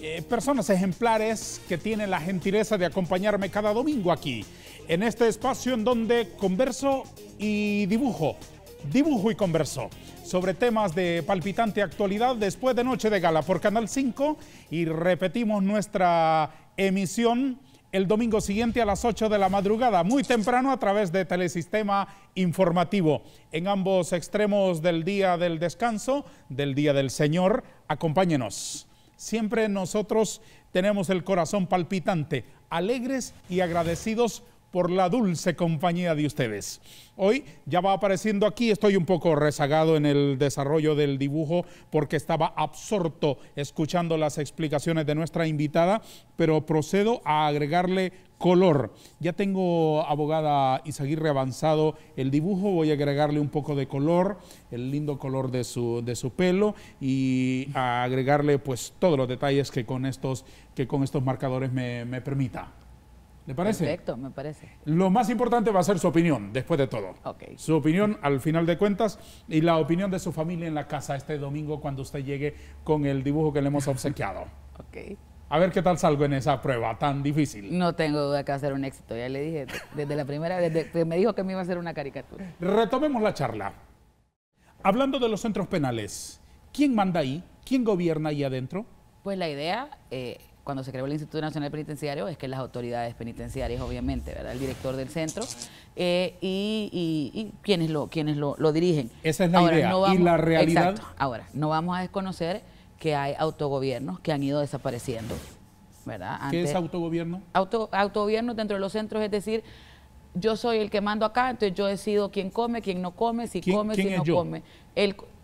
eh, personas ejemplares que tienen la gentileza de acompañarme cada domingo aquí en este espacio en donde converso y dibujo, dibujo y converso sobre temas de palpitante actualidad después de Noche de Gala por Canal 5 y repetimos nuestra emisión el domingo siguiente a las 8 de la madrugada, muy temprano a través de Telesistema Informativo. En ambos extremos del día del descanso, del día del Señor, acompáñenos. Siempre nosotros tenemos el corazón palpitante, alegres y agradecidos por la dulce compañía de ustedes. Hoy ya va apareciendo aquí, estoy un poco rezagado en el desarrollo del dibujo porque estaba absorto escuchando las explicaciones de nuestra invitada, pero procedo a agregarle color. Ya tengo, abogada Isaguirre, avanzado el dibujo, voy a agregarle un poco de color, el lindo color de su, de su pelo y agregarle pues todos los detalles que con estos, que con estos marcadores me permita. ¿Le parece? Perfecto, me parece. Lo más importante va a ser su opinión, después de todo. Su opinión, al final de cuentas, y la opinión de su familia en la casa este domingo cuando usted llegue con el dibujo que le hemos obsequiado. ok. A ver qué tal salgo en esa prueba tan difícil. No tengo duda que va a ser un éxito, ya le dije desde la primera vez, desde me dijo que me iba a hacer una caricatura. Retomemos la charla. Hablando de los centros penales, ¿quién manda ahí? ¿Quién gobierna ahí adentro? Pues la idea... Eh, cuando se creó el Instituto Nacional Penitenciario es que las autoridades penitenciarias, obviamente, ¿verdad? El director del centro eh, y, quienes lo, quienes lo, dirigen. Esa es la idea. y la realidad. Ahora, no vamos a desconocer que hay autogobiernos que han ido desapareciendo. ¿verdad? ¿Qué es autogobierno? autogobierno dentro de los centros, es decir, yo soy el que mando acá, entonces yo decido quién come, quién no come, si come, si no come.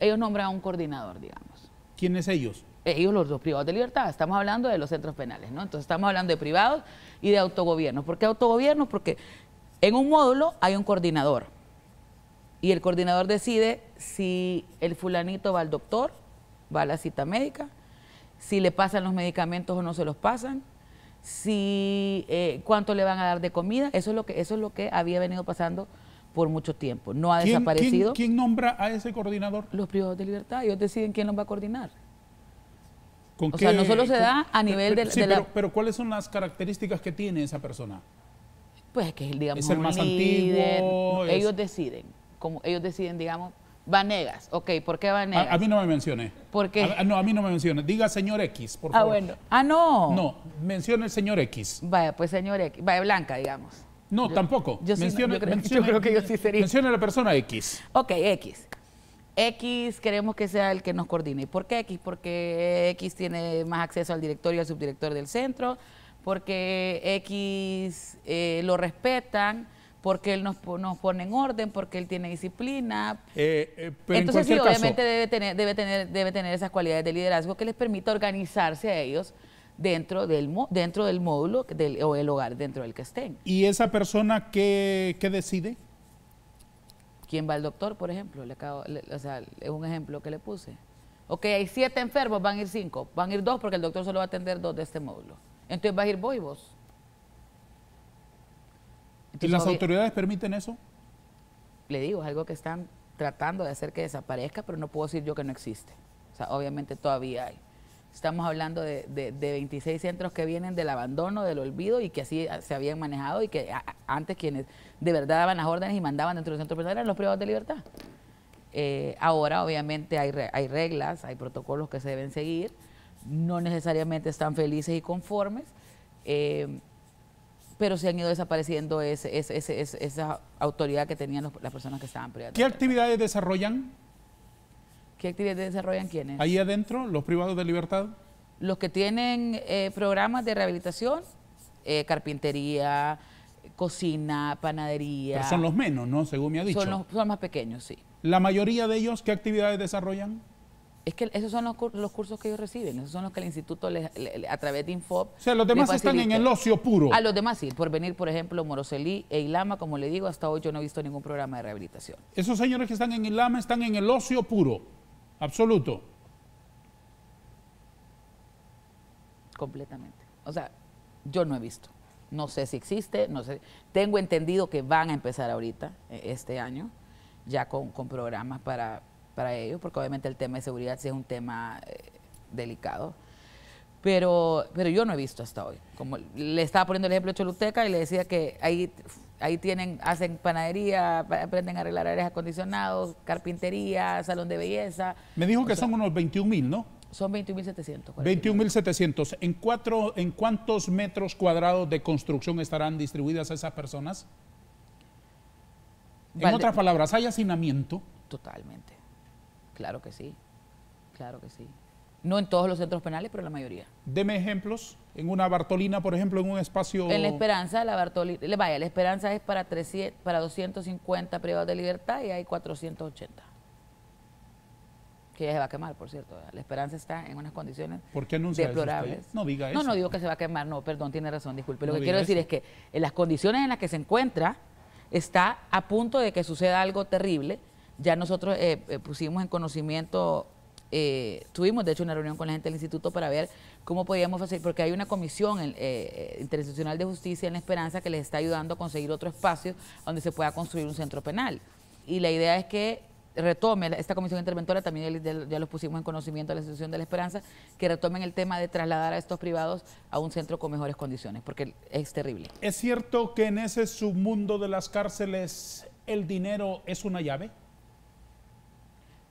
ellos nombran a un coordinador, digamos. ¿Quiénes ellos? Eh, ellos los, dos privados de libertad, estamos hablando de los centros penales, ¿no? Entonces estamos hablando de privados y de autogobiernos. ¿Por qué autogobiernos? Porque en un módulo hay un coordinador y el coordinador decide si el fulanito va al doctor, va a la cita médica, si le pasan los medicamentos o no se los pasan, si eh, cuánto le van a dar de comida, eso es lo que eso es lo que había venido pasando por mucho tiempo. No ha desaparecido. ¿quién, ¿Quién nombra a ese coordinador? Los privados de libertad, ellos deciden quién los va a coordinar o sea, no solo se da a nivel del. de, pero, ¿cuáles son las características que tiene esa persona? Pues que es, digamos, es el más antiguo. Ellos deciden, como ellos deciden, digamos, Vanegas, ok, ¿por qué Vanegas? A, mí no me mencione. ¿Por no, a mí no me mencione. Diga señor X, por ah, favor. Ah, bueno. Ah, no. No, mencione el señor X. Vaya, pues señor X. Vaya, Blanca, digamos. No, tampoco. mencione, creo, que yo sí sería. Mencione la persona X. Ok, X. X queremos que sea el que nos coordine. ¿Por qué X? Porque X tiene más acceso al director y al subdirector del centro, porque X eh, lo respetan, porque él nos, nos, pone en orden, porque él tiene disciplina. Eh, eh, Entonces sí, obviamente debe, tener, debe, tener, debe tener esas cualidades de liderazgo que les permita organizarse a ellos dentro del, dentro del módulo o el hogar dentro del que estén. ¿Y esa persona qué, qué decide? ¿Quién va al doctor, por ejemplo? Le o sea, es un ejemplo que le puse. Ok, hay siete enfermos, van a ir cinco. Van a ir dos porque el doctor solo va a atender dos de este módulo. Entonces va a ir vos y vos. las autoridades permiten eso? Le digo, es algo que están tratando de hacer que desaparezca, pero no puedo decir yo que no existe. O sea, obviamente todavía hay. Estamos hablando de, 26 centros que vienen del abandono, del olvido y que así se habían manejado y que antes quienes de verdad daban las órdenes y mandaban dentro del centro penal eran los privados de libertad. Eh, ahora, obviamente, hay, hay reglas, hay protocolos que se deben seguir, no necesariamente están felices y conformes, eh, pero se han ido desapareciendo ese, ese, esa autoridad que tenían las personas que estaban privadas. ¿Qué actividades desarrollan? ¿Qué actividades desarrollan quiénes? Ahí adentro, los privados de libertad. Los que tienen eh, programas de rehabilitación, carpintería, cocina, panadería. Pero son los menos, ¿no? Según me ha dicho. Son más pequeños, sí. ¿La mayoría de ellos qué actividades desarrollan? Es que esos son los, cursos que ellos reciben, esos son los que el instituto a través de Infop. O sea, los demás están en el ocio puro. A ah, los demás sí, por venir, por ejemplo, Moroselí e Ilama, como le digo, hasta hoy yo no he visto ningún programa de rehabilitación. Esos señores que están en Ilama están en el ocio puro, absoluto. Completamente. O sea, yo no he visto no sé si existe, no sé. Tengo entendido que van a empezar ahorita, e, este año, ya con, programas para, para ellos porque obviamente el tema de seguridad sí es un tema eh, delicado. Pero, pero yo no he visto hasta hoy. Como le estaba poniendo el ejemplo de Choluteca y le decía que ahí, ahí tienen, hacen panadería, aprenden a arreglar aires acondicionados, carpintería, salón de belleza. Me dijo que son unos 21 mil, ¿no? Son 21.700. 21.700. ¿En, ¿En cuántos metros cuadrados de construcción estarán distribuidas esas personas? en otras palabras, ¿hay hacinamiento? Totalmente. Claro que sí. Claro que sí. No en todos los centros penales, pero en la mayoría. Deme ejemplos. En una Bartolina, por ejemplo, en un espacio... En La Esperanza, la Bartolina... Vaya, La Esperanza es para, 300, para 250 privados de libertad y hay 480 que ya se va a quemar, por cierto. La esperanza está en unas condiciones deplorables. no diga eso. No, no digo que se va a quemar, no, perdón, tiene razón, disculpe. Lo que quiero decir es que en las condiciones en las que se encuentra está a punto de que suceda algo terrible. Ya nosotros eh, eh, pusimos en conocimiento, eh, tuvimos de hecho una reunión con la gente del instituto para ver cómo podíamos hacer, porque hay una comisión interinstitucional de justicia en la esperanza que les está ayudando a conseguir otro espacio donde se pueda construir un centro penal. Y la idea es que Retomen esta comisión interventora también ya los pusimos en conocimiento a la Asociación de la Esperanza, que retomen el tema de trasladar a estos privados a un centro con mejores condiciones, porque es terrible. ¿Es cierto que en ese submundo de las cárceles el dinero es una llave?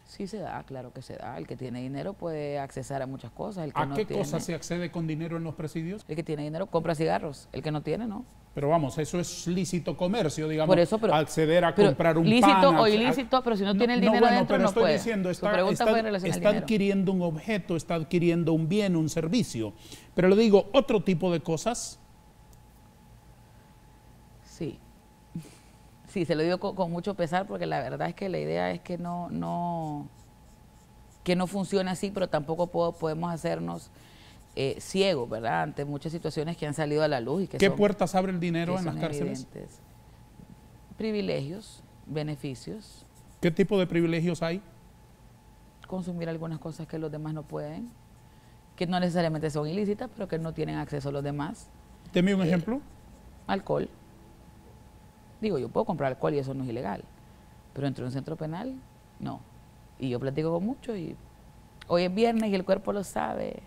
Sí se da, claro que se da. El que tiene dinero puede acceder a muchas cosas. El que ¿A qué cosas se accede con dinero en los presidios? El que tiene dinero compra cigarros, el que no tiene no. Pero vamos, eso es lícito comercio, digamos. Por eso, pero, acceder a comprar un lícito o ilícito, pero si no, tiene el dinero no, bueno, pero no estoy diciendo, está, está adquiriendo un objeto, está adquiriendo un bien, un servicio. Pero le digo, otro tipo de cosas. Sí. Sí, se lo digo con, mucho pesar porque la verdad es que la idea es que no, no, que no funcione así, pero tampoco podemos hacernos eh, ciegos, ¿verdad? Ante muchas situaciones que han salido a la luz y que ¿Qué puertas abre el dinero en las cárceles? Privilegios, beneficios. ¿Qué tipo de privilegios hay? Consumir algunas cosas que los demás no pueden, que no necesariamente son ilícitas, pero que no tienen acceso los demás. Deme un eh, ejemplo. Alcohol Digo, yo puedo comprar alcohol y eso no es ilegal, pero dentro de un centro penal, no. Y yo platico con muchos y hoy es viernes y el cuerpo lo sabe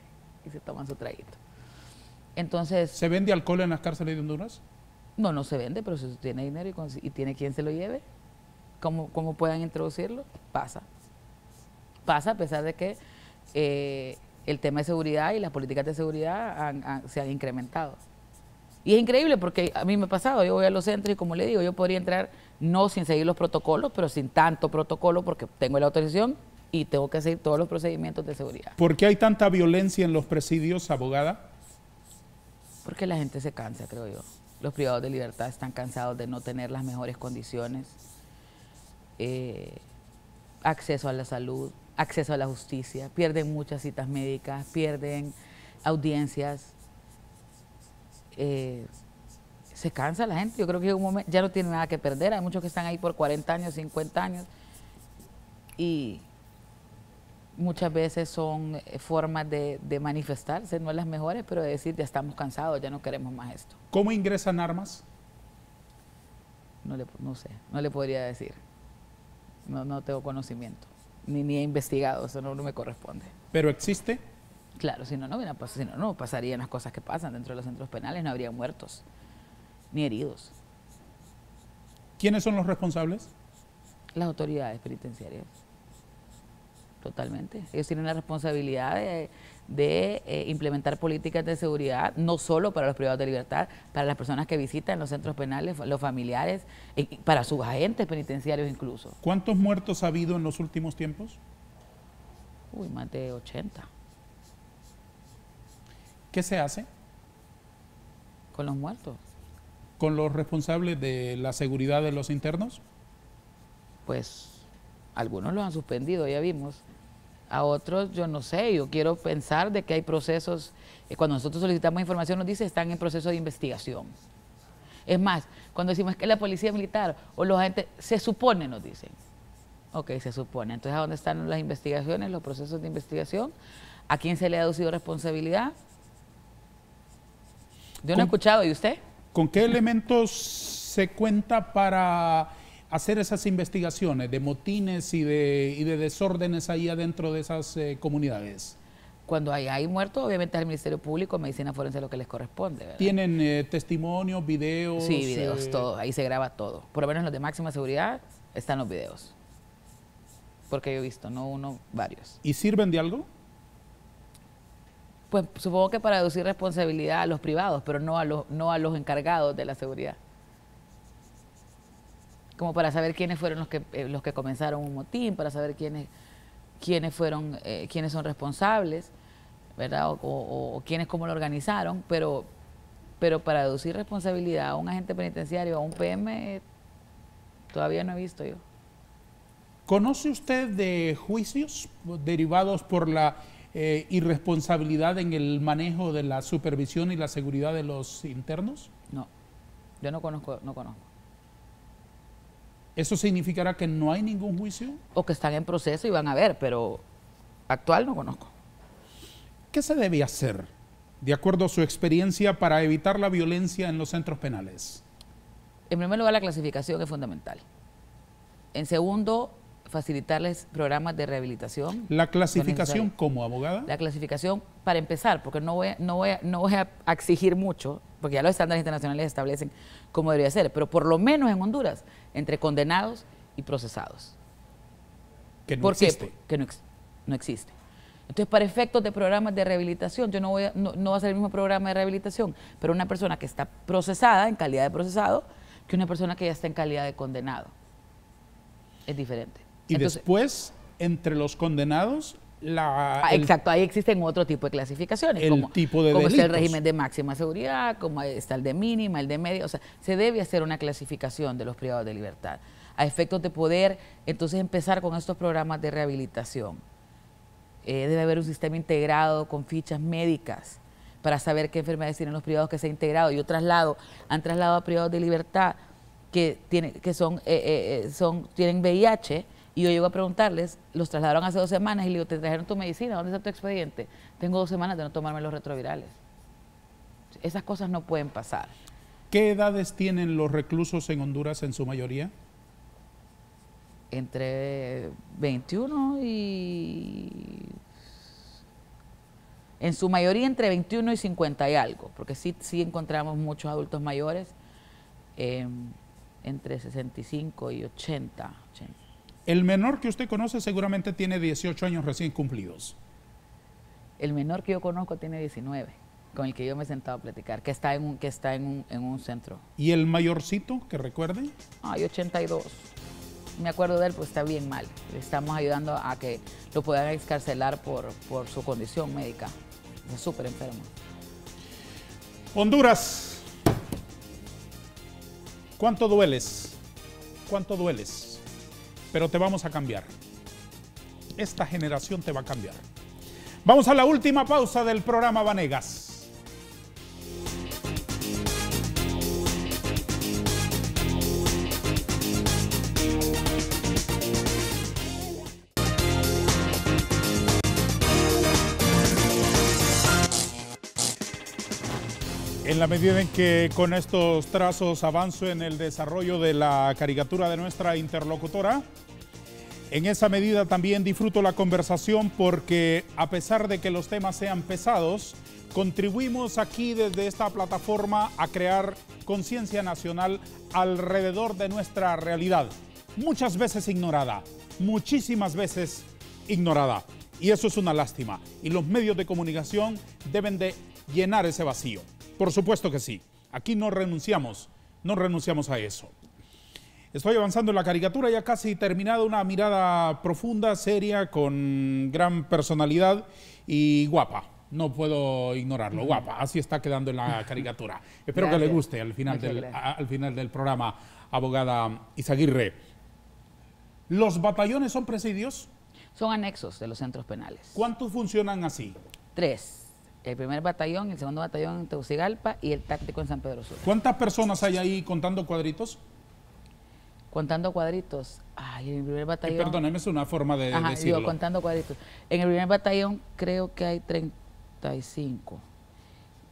y se toman su traguito. Entonces... ¿Se vende alcohol en las cárceles de Honduras? No, no se vende, pero si tiene dinero y, tiene quien se lo lleve, ¿cómo, puedan introducirlo? Pasa. Pasa a pesar de que eh, el tema de seguridad y las políticas de seguridad se han incrementado. Y es increíble porque a mí me ha pasado, yo voy a los centros y como le digo, yo podría entrar no sin seguir los protocolos, pero sin tanto protocolo porque tengo la autorización y tengo que seguir todos los procedimientos de seguridad. ¿Por qué hay tanta violencia en los presidios, abogada? Porque la gente se cansa, creo yo. Los privados de libertad están cansados de no tener las mejores condiciones, eh, acceso a la salud, acceso a la justicia, pierden muchas citas médicas, pierden audiencias, eh, se cansa la gente. Yo creo que un ya no tiene nada que perder. Hay muchos que están ahí por 40 años, 50 años. Y muchas veces son eh, formas de, manifestarse, no las mejores, pero de decir, ya estamos cansados, ya no queremos más esto. ¿Cómo ingresan armas? No, le, no sé, no le podría decir. No, no tengo conocimiento, ni, he investigado, eso no me corresponde. ¿Pero existe? Claro, si no, no, no, pasarían las cosas que pasan dentro de los centros penales, no habría muertos ni heridos. ¿Quiénes son los responsables? Las autoridades penitenciarias. Totalmente. Ellos tienen la responsabilidad de, eh, implementar políticas de seguridad, no solo para los privados de libertad, para las personas que visitan los centros penales, los familiares, para sus agentes penitenciarios incluso. ¿Cuántos muertos ha habido en los últimos tiempos? Uy, más de 80. ¿Qué se hace? Con los muertos. ¿Con los responsables de la seguridad de los internos? Pues algunos los han suspendido, ya vimos. A otros yo no sé, yo quiero pensar de que hay procesos, eh, cuando nosotros solicitamos información nos dice están en proceso de investigación. Es más, cuando decimos que la policía militar o los agentes, se supone, nos dicen. Ok, se supone. Entonces, ¿a dónde están las investigaciones, los procesos de investigación? ¿A quién se le ha aducido responsabilidad? Yo no he escuchado, ¿y usted? ¿Con qué elementos se cuenta para hacer esas investigaciones de motines y de, desórdenes ahí adentro de esas eh, comunidades? Cuando hay, muertos, obviamente es el Ministerio Público, Medicina Forense lo que les corresponde. ¿Tienen eh, testimonios, videos? Sí, videos, eh? todo. Ahí se graba todo. Por lo menos los de máxima seguridad están los videos. Porque yo he visto, no uno, varios. ¿Y sirven de algo? pues supongo que para deducir responsabilidad a los privados, pero no a los, no a los encargados de la seguridad. Como para saber quiénes fueron los que, eh, los que comenzaron un motín, para saber quiénes, quiénes fueron, eh, quiénes son responsables, ¿verdad? O, quiénes cómo lo organizaron, pero, pero para deducir responsabilidad a un agente penitenciario, a un PM, eh, todavía no he visto yo. ¿Conoce usted de juicios derivados por la eh, irresponsabilidad en el manejo de la supervisión y la seguridad de los internos? No, yo no conozco, no conozco. ¿Eso significará que no hay ningún juicio? O que están en proceso y van a ver, pero actual no conozco. ¿Qué se debe hacer, de acuerdo a su experiencia, para evitar la violencia en los centros penales? En primer lugar, la clasificación es fundamental. En segundo, facilitarles programas de rehabilitación. ¿La clasificación como abogada? La clasificación, para empezar, porque no voy, no, voy, no voy a exigir mucho, porque ya los estándares internacionales establecen cómo debería ser, pero por lo menos en Honduras, entre condenados y procesados. ¿Por Qué? Que no, existe. Entonces, para efectos de programas de rehabilitación, yo no voy a, no, no va a ser el mismo programa de rehabilitación, pero una persona que está procesada en calidad de procesado que una persona que ya está en calidad de condenado. Es diferente. Y después, entre los condenados, la, ah, exacto, ahí existen otro tipo de clasificaciones. El tipo de como el régimen de máxima seguridad, como está el de mínima, el de media. O sea, se debe hacer una clasificación de los privados de libertad a efectos de poder entonces empezar con estos programas de rehabilitación. Eh, debe haber un sistema integrado con fichas médicas para saber qué enfermedades tienen los privados que se han integrado. Yo traslado, han trasladado a privados de libertad que, tiene, que son, eh, eh, son, tienen VIH y yo llego a preguntarles, los trasladaron hace dos semanas y le digo, ¿te trajeron tu medicina? ¿Dónde está tu expediente? Tengo dos semanas de no tomarme los retrovirales. Esas cosas no pueden pasar. ¿Qué edades tienen los reclusos en Honduras en su mayoría? Entre 21 y... En su mayoría entre 21 y 50 y algo, porque sí, sí encontramos muchos adultos mayores eh, entre 65 y 80, 80. El menor que usted conoce seguramente tiene 18 años recién cumplidos. El menor que yo conozco tiene 19, con el que yo me he sentado a platicar, que está en un, que está en centro. ¿Y el mayorcito que recuerde? Hay 82. Me acuerdo de él, pues está bien mal. Le estamos ayudando a que lo puedan excarcelar por, por su condición médica. Es súper enfermo. Honduras. ¿Cuánto dueles? ¿Cuánto dueles? pero te vamos a cambiar. Esta generación te va a cambiar. Vamos a la última pausa del programa Vanegas. la medida en que con estos trazos avanzo en el desarrollo de la caricatura de nuestra interlocutora, en esa medida también disfruto la conversación porque a pesar de que los temas sean pesados, contribuimos aquí desde esta plataforma a crear conciencia nacional alrededor de nuestra realidad, muchas veces ignorada, muchísimas veces ignorada. Y eso es una lástima. Y los medios de comunicación deben de llenar ese vacío. Por supuesto que sí. Aquí no renunciamos, no renunciamos a eso. Estoy avanzando en la caricatura, ya casi terminada, una mirada profunda, seria, con gran personalidad y guapa. No puedo ignorarlo, guapa. Así está quedando en la caricatura. Espero que le guste al final, del, al final del programa, abogada isaguirre ¿Los batallones son presidios? Son anexos de los centros penales. ¿Cuántos funcionan así? Tres el primer batallón, el segundo batallón en Tegucigalpa y el táctico en San Pedro Sur. ¿Cuántas personas hay ahí contando cuadritos? Contando cuadritos. Ay, en el primer eh, batallón. perdóneme, es una forma de ajá, contando cuadritos. En el primer batallón creo que hay 35.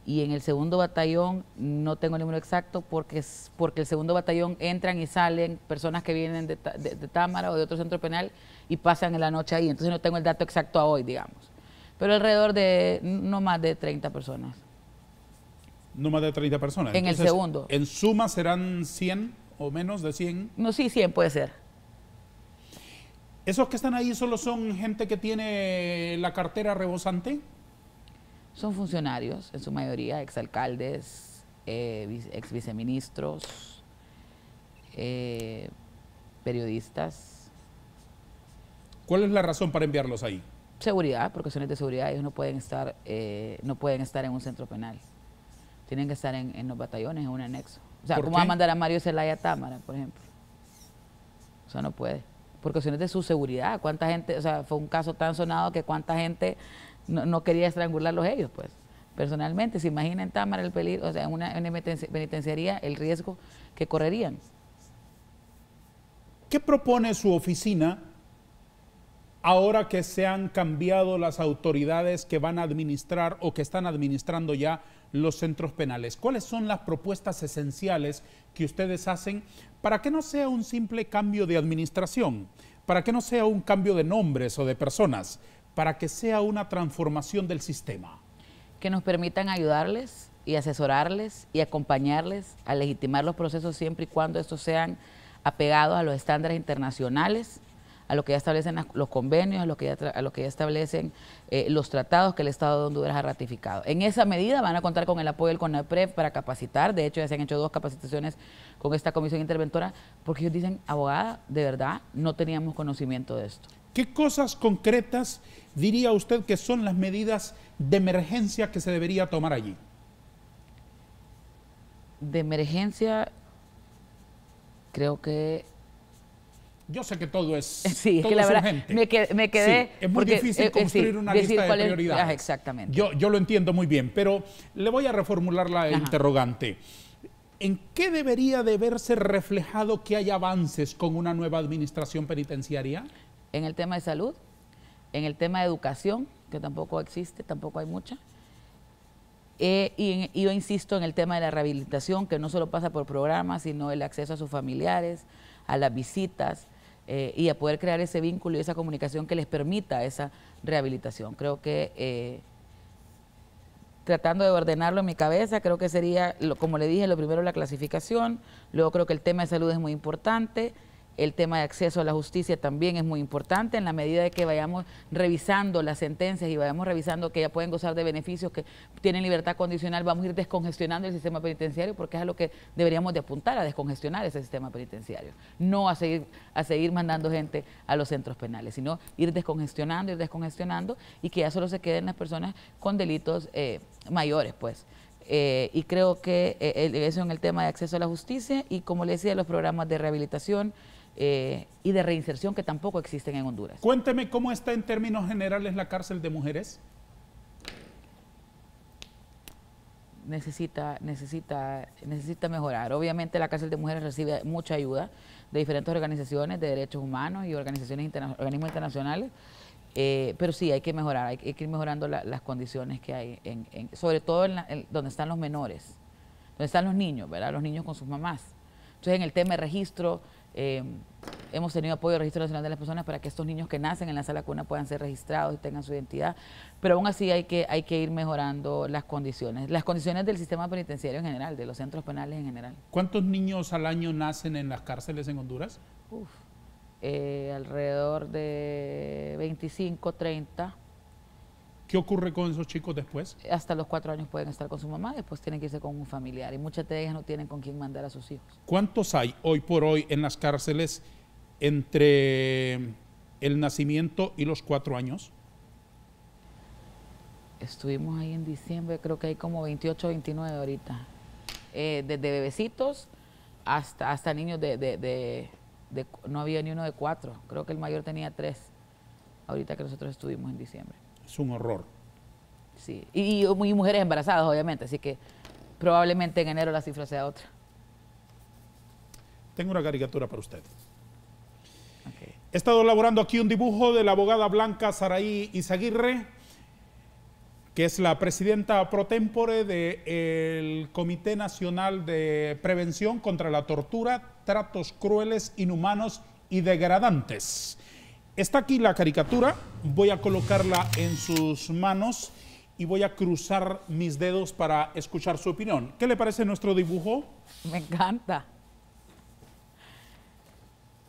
Y en el segundo batallón no tengo el número exacto porque es, porque el segundo batallón entran y salen personas que vienen de, de Támara o de otro centro penal y pasan en la noche ahí. Entonces no tengo el dato exacto a hoy, digamos pero alrededor de no más de 30 personas. No más de 30 personas. En el segundo. ¿En suma serán 100 o menos de 100? No, sí, 100 puede ser. ¿Esos que están ahí solo son gente que tiene la cartera rebosante? Son funcionarios, en su mayoría, exalcaldes, eh, ex viceministros, eh, periodistas. ¿Cuál es la razón para enviarlos ahí? Seguridad, porque cuestiones de seguridad, ellos no pueden estar, eh, no pueden estar en un centro penal. Tienen que estar en, los batallones, en un anexo. O sea, ¿cómo va a mandar a Mario Zelaya a Támara, por ejemplo? O sea, no puede. Por cuestiones de su seguridad. ¿Cuánta gente, o sea, fue un caso tan sonado que cuánta gente no, no quería estrangularlos ellos, pues? Personalmente, se imagina en Támara el peligro, o sea, una, en una penitenciaría, el riesgo que correrían. ¿Qué propone su oficina ahora que se han cambiado las autoridades que van a administrar o que están administrando ya los centros penales. ¿Cuáles son las propuestas esenciales que ustedes hacen para que no sea un simple cambio de administración, para que no sea un cambio de nombres o de personas, para que sea una transformación del sistema? Que nos permitan ayudarles y asesorarles y acompañarles a legitimar los procesos siempre y cuando estos sean apegados a los estándares internacionales a lo que ya establecen los convenios, a lo que ya, lo que ya establecen eh, los tratados que el Estado de Honduras ha ratificado. En esa medida van a contar con el apoyo del CONAPREF para capacitar, de hecho ya se han hecho dos capacitaciones con esta comisión interventora, porque ellos dicen, abogada, de verdad no teníamos conocimiento de esto. ¿Qué cosas concretas diría usted que son las medidas de emergencia que se debería tomar allí? De emergencia, creo que yo sé que todo es, sí, es que la verdad, Me, quedé. es muy difícil eh, eh, construir una lista de prioridades. exactamente. Yo, yo, lo entiendo muy bien, pero le voy a reformular la interrogante. ¿En qué debería de verse reflejado que hay avances con una nueva administración penitenciaria? En el tema de salud, en el tema de educación, que tampoco existe, tampoco hay mucha. Eh, y, yo insisto en el tema de la rehabilitación, que no solo pasa por programas, sino el acceso a sus familiares, a las visitas, eh, y a poder crear ese vínculo y esa comunicación que les permita esa rehabilitación. Creo que eh, tratando de ordenarlo en mi cabeza, creo que sería, como le dije, lo primero la clasificación, luego creo que el tema de salud es muy importante, el tema de acceso a la justicia también es muy importante en la medida de que vayamos revisando las sentencias y vayamos revisando que ya pueden gozar de beneficios, que tienen libertad condicional, vamos a ir descongestionando el sistema penitenciario porque es a lo que deberíamos de apuntar, a descongestionar ese sistema penitenciario, no a seguir, a seguir mandando gente a los centros penales, sino ir descongestionando, ir descongestionando y que ya solo se queden las personas con delitos eh, mayores, pues. Eh, y creo que eh, eso en el tema de acceso a la justicia y como les decía, los programas de rehabilitación, eh, y de reinserción que tampoco existen en Honduras. Cuénteme cómo está en términos generales la cárcel de mujeres. Necesita, necesita, necesita mejorar. Obviamente la cárcel de mujeres recibe mucha ayuda de diferentes organizaciones de derechos humanos y organizaciones organismos internacionales. Eh, pero sí, hay que mejorar, hay, que ir mejorando las condiciones que hay, sobre todo en donde están los menores, donde están los niños, ¿verdad? Los niños con sus mamás. Entonces, en el tema de registro, Em, hemos tenido apoyo del Registro Nacional de las Personas para que estos niños que nacen en la sala cuna puedan ser registrados y tengan su identidad, pero aún así hay que, hay que ir mejorando las condiciones, las condiciones del sistema penitenciario en general, de los centros penales en general. ¿Cuántos niños al año nacen en las cárceles en Honduras? Eh, alrededor de 25, 30 ¿Qué ocurre con esos chicos después? Hasta los cuatro años pueden estar con su mamá, después tienen que irse con un familiar y muchas de ellas no tienen con quién mandar a sus hijos. ¿Cuántos hay hoy por hoy en las cárceles entre el nacimiento y los cuatro años? Estuvimos ahí en diciembre, creo que hay como 28 29 ahorita. Eh, desde bebecitos hasta, hasta niños de, No había ni uno de cuatro, creo que el mayor tenía tres, ahorita que nosotros estuvimos en diciembre es un horror. Sí, y, mujeres embarazadas, obviamente, así que probablemente en enero la cifra sea otra. Tengo una caricatura para usted. He estado elaborando aquí un dibujo de la abogada Blanca Saraí Izaguirre, que es la presidenta pro tempore del Comité Nacional de Prevención contra la Tortura, Tratos Crueles, Inhumanos y Degradantes. Está aquí la caricatura, voy a colocarla en sus manos y voy a cruzar mis dedos para escuchar su opinión. ¿Qué le parece nuestro dibujo? Me encanta.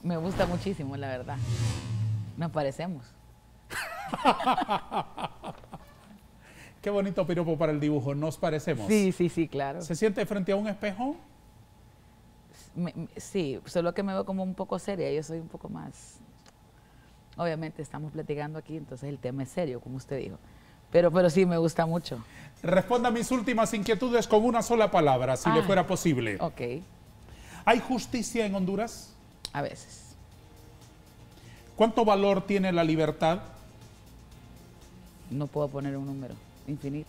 Me gusta muchísimo, la verdad. Nos parecemos. Qué bonito piropo para el dibujo, nos parecemos. Sí, sí, sí, claro. ¿Se siente frente a un espejo? sí, solo que me veo como un poco seria, yo soy un poco más Obviamente estamos platicando aquí, entonces el tema es serio, como usted dijo. Pero, pero sí, me gusta mucho. Responda mis últimas inquietudes con una sola palabra, si le ah. fuera posible. Ok. ¿Hay justicia en Honduras? A veces. ¿Cuánto valor tiene la libertad? No puedo poner un número, infinito.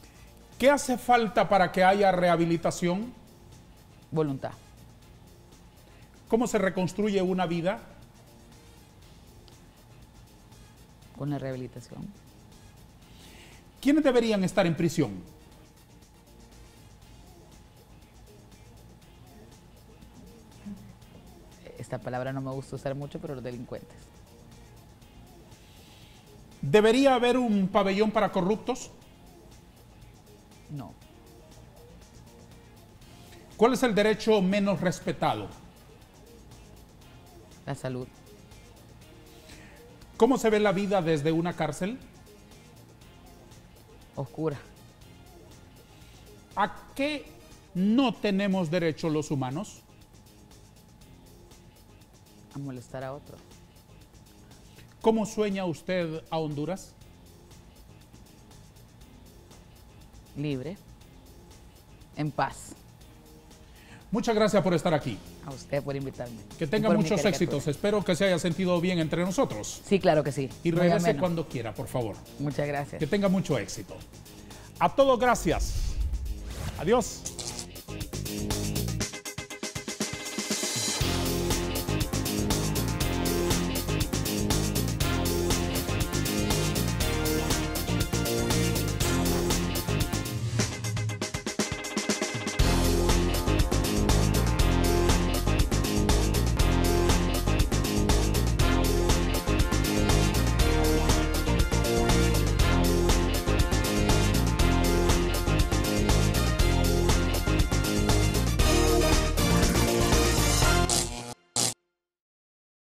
¿Qué hace falta para que haya rehabilitación? Voluntad. ¿Cómo se reconstruye una vida? con la rehabilitación. ¿Quiénes deberían estar en prisión? Esta palabra no me gusta usar mucho, pero los delincuentes. ¿Debería haber un pabellón para corruptos? No. ¿Cuál es el derecho menos respetado? La salud. ¿Cómo se ve la vida desde una cárcel? Oscura. ¿A qué no tenemos derecho los humanos? A molestar a otro. ¿Cómo sueña usted a Honduras? Libre. En paz. Muchas gracias por estar aquí. A usted por invitarme. Que tenga muchos éxitos. Espero que se haya sentido bien entre nosotros. Sí, claro que sí. Y cuando quiera, por favor. Muchas gracias. Que tenga mucho éxito. A todos, gracias. Adiós.